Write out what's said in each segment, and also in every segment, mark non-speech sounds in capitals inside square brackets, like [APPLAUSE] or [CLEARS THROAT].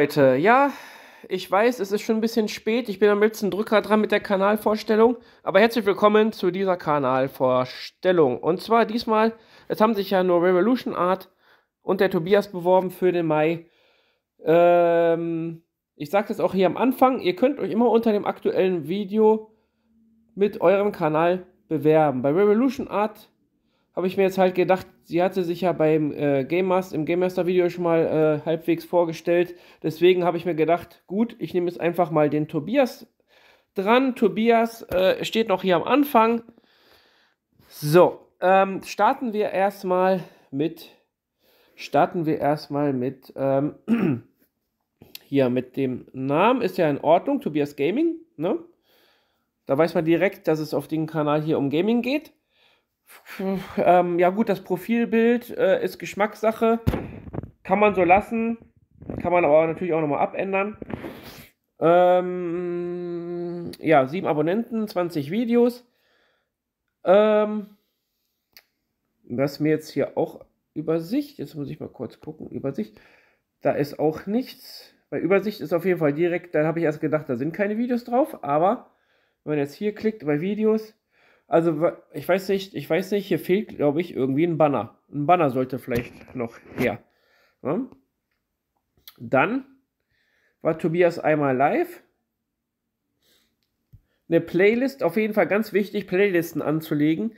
Leute, ja, ich weiß, es ist schon ein bisschen spät. Ich bin am letzten Drücker dran mit der Kanalvorstellung. Aber herzlich willkommen zu dieser Kanalvorstellung. Und zwar diesmal, es haben sich ja nur Revolution Art und der Tobias beworben für den Mai. Ähm, ich sage das auch hier am Anfang. Ihr könnt euch immer unter dem aktuellen Video mit eurem Kanal bewerben. Bei Revolution Art habe ich mir jetzt halt gedacht, Sie hatte sich ja beim äh, Game Master, im Game Master Video schon mal äh, halbwegs vorgestellt. Deswegen habe ich mir gedacht, gut, ich nehme jetzt einfach mal den Tobias dran. Tobias äh, steht noch hier am Anfang. So, ähm, starten wir erstmal mit starten wir erstmal mit ähm, [CLEARS THROAT] hier mit dem Namen ist ja in Ordnung, Tobias Gaming, ne? Da weiß man direkt, dass es auf dem Kanal hier um Gaming geht. Ähm, ja gut, das Profilbild äh, ist Geschmackssache. Kann man so lassen. Kann man aber natürlich auch nochmal abändern. Ähm, ja, sieben Abonnenten, 20 Videos. Ähm, das mir jetzt hier auch Übersicht. Jetzt muss ich mal kurz gucken. Übersicht. Da ist auch nichts. Bei Übersicht ist auf jeden Fall direkt, da habe ich erst gedacht, da sind keine Videos drauf, aber wenn man jetzt hier klickt bei Videos, also, ich weiß nicht, ich weiß nicht, hier fehlt, glaube ich, irgendwie ein Banner. Ein Banner sollte vielleicht noch her. Ja. Dann war Tobias einmal live. Eine Playlist, auf jeden Fall ganz wichtig, Playlisten anzulegen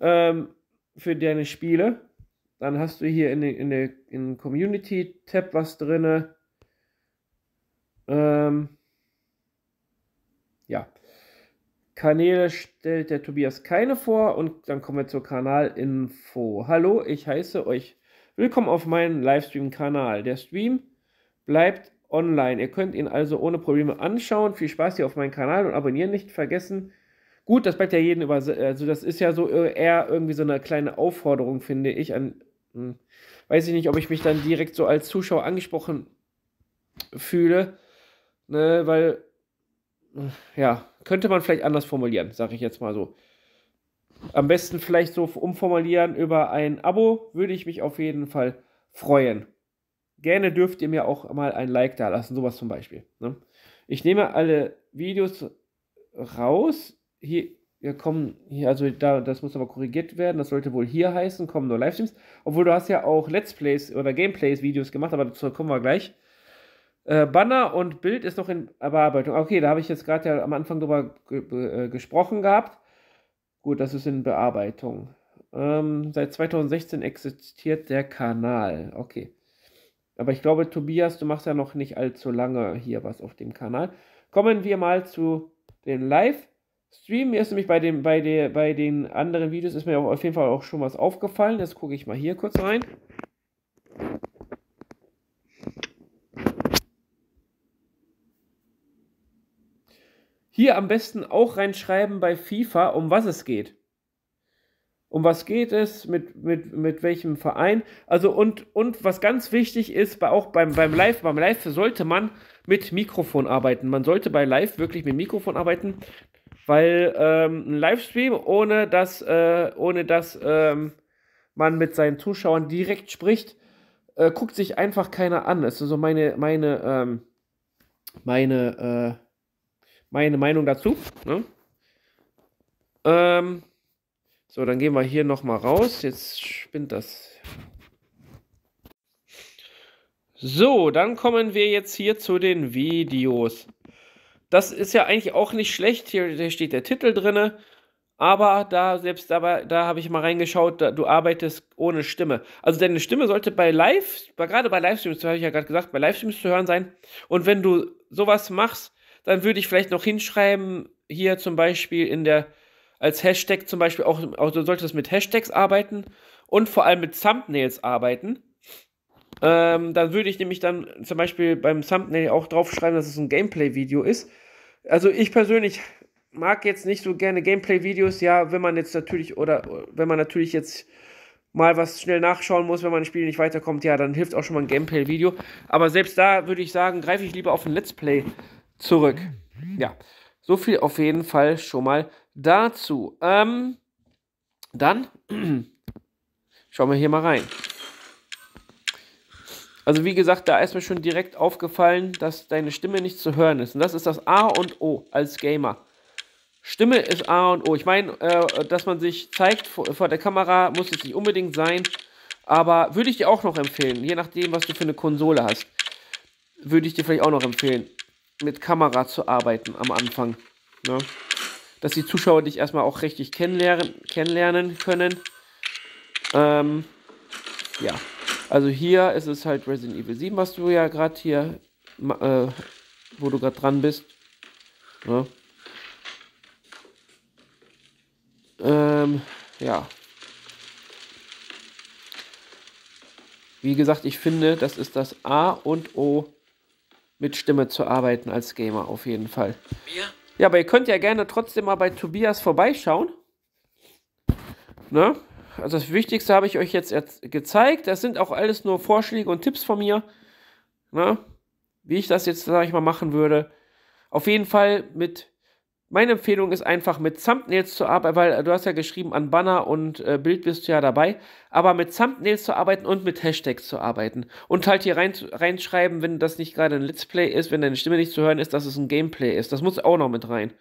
ähm, für deine Spiele. Dann hast du hier in, den in, in Community-Tab was drin. Ähm, ja. Kanäle stellt der Tobias keine vor und dann kommen wir zur Kanalinfo. Hallo, ich heiße euch willkommen auf meinem Livestream-Kanal. Der Stream bleibt online. Ihr könnt ihn also ohne Probleme anschauen. Viel Spaß hier auf meinem Kanal und abonnieren nicht vergessen. Gut, das bleibt ja jeden über. Also, das ist ja so eher irgendwie so eine kleine Aufforderung, finde ich. An, hm, weiß ich nicht, ob ich mich dann direkt so als Zuschauer angesprochen fühle. Ne, weil. Ja, könnte man vielleicht anders formulieren, sage ich jetzt mal so. Am besten vielleicht so umformulieren über ein Abo, würde ich mich auf jeden Fall freuen. Gerne dürft ihr mir auch mal ein Like da lassen, sowas zum Beispiel. Ne? Ich nehme alle Videos raus. Hier, ja, kommen hier, also da, das muss aber korrigiert werden, das sollte wohl hier heißen, kommen nur Livestreams. Obwohl du hast ja auch Let's Plays oder Gameplays Videos gemacht, aber dazu kommen wir gleich. Äh, Banner und Bild ist noch in Bearbeitung. Ah, okay, da habe ich jetzt gerade ja am Anfang drüber äh, gesprochen gehabt. Gut, das ist in Bearbeitung. Ähm, seit 2016 existiert der Kanal. Okay. Aber ich glaube, Tobias, du machst ja noch nicht allzu lange hier was auf dem Kanal. Kommen wir mal zu den Livestreamen. Mir ist nämlich bei, dem, bei, der, bei den anderen Videos ist mir auf jeden Fall auch schon was aufgefallen. Das gucke ich mal hier kurz rein. Hier am besten auch reinschreiben bei FIFA, um was es geht. Um was geht es, mit, mit, mit welchem Verein. Also und, und was ganz wichtig ist, bei, auch beim, beim Live, beim Live sollte man mit Mikrofon arbeiten. Man sollte bei Live wirklich mit Mikrofon arbeiten, weil ähm, ein Livestream ohne dass, äh, ohne dass ähm, man mit seinen Zuschauern direkt spricht, äh, guckt sich einfach keiner an. Das ist so meine, meine, ähm, meine, äh, meine Meinung dazu. Ne? Ähm, so, dann gehen wir hier nochmal raus. Jetzt spinnt das. So, dann kommen wir jetzt hier zu den Videos. Das ist ja eigentlich auch nicht schlecht. Hier, hier steht der Titel drin. Aber da selbst aber da habe ich mal reingeschaut, da, du arbeitest ohne Stimme. Also deine Stimme sollte bei Live, gerade bei Livestreams, habe ich ja gerade gesagt, bei Livestreams zu hören sein. Und wenn du sowas machst, dann würde ich vielleicht noch hinschreiben, hier zum Beispiel in der, als Hashtag zum Beispiel auch, auch du solltest mit Hashtags arbeiten und vor allem mit Thumbnails arbeiten. Ähm, dann würde ich nämlich dann zum Beispiel beim Thumbnail auch draufschreiben, dass es ein Gameplay-Video ist. Also ich persönlich mag jetzt nicht so gerne Gameplay-Videos, ja, wenn man jetzt natürlich, oder wenn man natürlich jetzt mal was schnell nachschauen muss, wenn man ein Spiel nicht weiterkommt, ja, dann hilft auch schon mal ein Gameplay-Video. Aber selbst da würde ich sagen, greife ich lieber auf ein Let's Play zurück. Ja, so viel auf jeden Fall schon mal dazu. Ähm, dann [CLEARS THROAT] schauen wir hier mal rein. Also wie gesagt, da ist mir schon direkt aufgefallen, dass deine Stimme nicht zu hören ist. Und das ist das A und O als Gamer. Stimme ist A und O. Ich meine, äh, dass man sich zeigt vor, vor, der Kamera, muss es nicht unbedingt sein. Aber würde ich dir auch noch empfehlen, je nachdem, was du für eine Konsole hast, würde ich dir vielleicht auch noch empfehlen mit Kamera zu arbeiten am Anfang. Ne? Dass die Zuschauer dich erstmal auch richtig kennenlernen, kennenlernen können. Ähm, ja. Also hier ist es halt Resident Evil 7, was du ja gerade hier, äh, wo du gerade dran bist. Ne? Ähm, ja. Wie gesagt, ich finde, das ist das A und O mit Stimme zu arbeiten als Gamer auf jeden Fall. Ja. aber ihr könnt ja gerne trotzdem mal bei Tobias vorbeischauen. Ne? Also das Wichtigste habe ich euch jetzt gezeigt. Das sind auch alles nur Vorschläge und Tipps von mir. Ne? Wie ich das jetzt, sage ich mal, machen würde. Auf jeden Fall mit meine Empfehlung ist einfach mit Thumbnails zu arbeiten, weil äh, du hast ja geschrieben, an Banner und äh, Bild bist du ja dabei, aber mit Thumbnails zu arbeiten und mit Hashtags zu arbeiten. Und halt hier rein, reinschreiben, wenn das nicht gerade ein Let's Play ist, wenn deine Stimme nicht zu hören ist, dass es ein Gameplay ist. Das muss auch noch mit rein.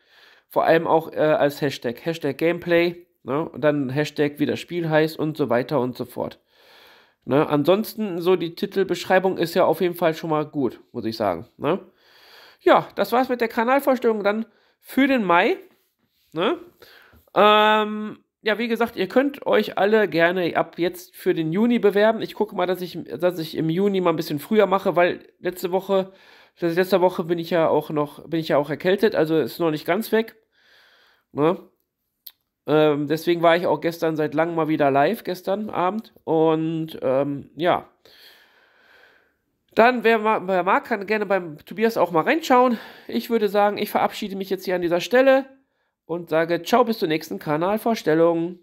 Vor allem auch äh, als Hashtag. Hashtag Gameplay, ne? und dann Hashtag, wie das Spiel heißt und so weiter und so fort. Ne? Ansonsten, so die Titelbeschreibung ist ja auf jeden Fall schon mal gut, muss ich sagen. Ne? Ja, das war's mit der Kanalvorstellung. Dann für den Mai. Ne? Ähm, ja, wie gesagt, ihr könnt euch alle gerne ab jetzt für den Juni bewerben. Ich gucke mal, dass ich, dass ich im Juni mal ein bisschen früher mache, weil letzte Woche, letzte Woche bin ich ja auch noch, bin ich ja auch erkältet, also ist noch nicht ganz weg. Ne? Ähm, deswegen war ich auch gestern seit langem mal wieder live, gestern Abend. Und ähm, ja. Dann, wer mag, wer mag, kann gerne beim Tobias auch mal reinschauen. Ich würde sagen, ich verabschiede mich jetzt hier an dieser Stelle und sage ciao bis zur nächsten Kanalvorstellung.